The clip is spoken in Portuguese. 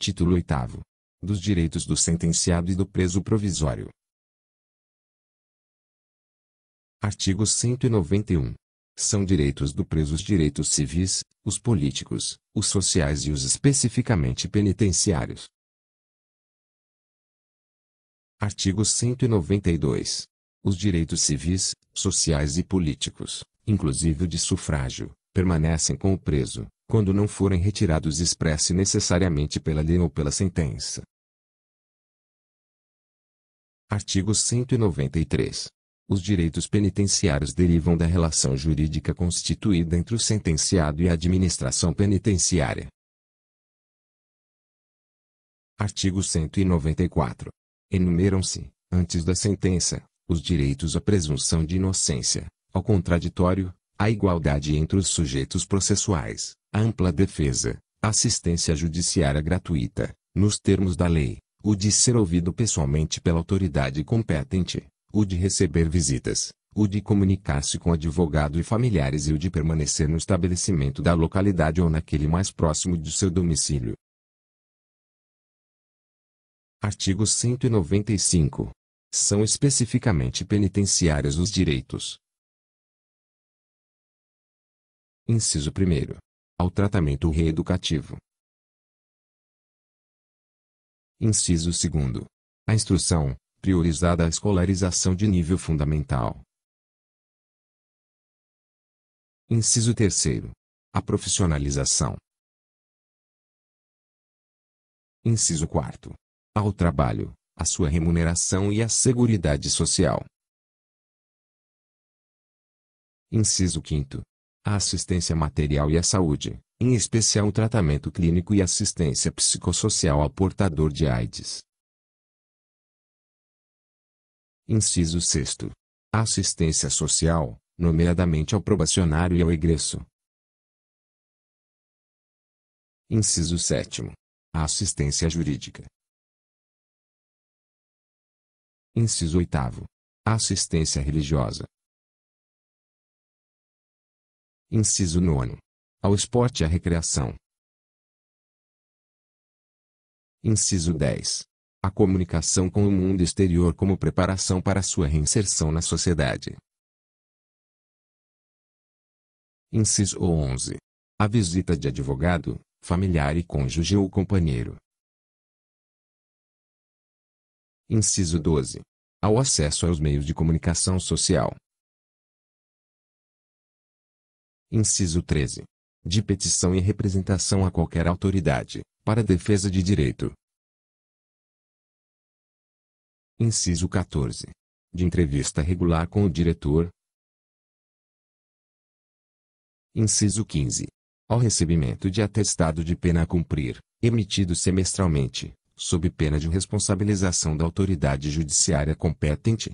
Título 8 Dos direitos do sentenciado e do preso provisório. Artigo 191. São direitos do preso os direitos civis, os políticos, os sociais e os especificamente penitenciários. Artigo 192. Os direitos civis, sociais e políticos, inclusive o de sufrágio, permanecem com o preso, quando não forem retirados expresse necessariamente pela lei ou pela sentença. Artigo 193. Os direitos penitenciários derivam da relação jurídica constituída entre o sentenciado e a administração penitenciária. Artigo 194. Enumeram-se, antes da sentença, os direitos à presunção de inocência, ao contraditório, a igualdade entre os sujeitos processuais, a ampla defesa, assistência judiciária gratuita, nos termos da lei, o de ser ouvido pessoalmente pela autoridade competente, o de receber visitas, o de comunicar-se com advogado e familiares e o de permanecer no estabelecimento da localidade ou naquele mais próximo de seu domicílio. Artigo 195. São especificamente penitenciários os direitos, Inciso 1. Ao tratamento reeducativo. Inciso 2. A instrução, priorizada à escolarização de nível fundamental. Inciso 3. A profissionalização. Inciso 4. Ao trabalho, a sua remuneração e a seguridade social. Inciso 5 a assistência material e a saúde, em especial o tratamento clínico e assistência psicossocial ao portador de AIDS. Inciso 6. A assistência social, nomeadamente ao probacionário e ao egresso. Inciso 7. A assistência jurídica. Inciso 8. A assistência religiosa. Inciso 9. Ao esporte e à recreação. Inciso 10. A comunicação com o mundo exterior como preparação para sua reinserção na sociedade. Inciso 11. A visita de advogado, familiar e cônjuge ou companheiro. Inciso 12. Ao acesso aos meios de comunicação social. Inciso 13. De petição e representação a qualquer autoridade, para defesa de direito. Inciso 14. De entrevista regular com o diretor. Inciso 15. Ao recebimento de atestado de pena a cumprir, emitido semestralmente, sob pena de responsabilização da autoridade judiciária competente,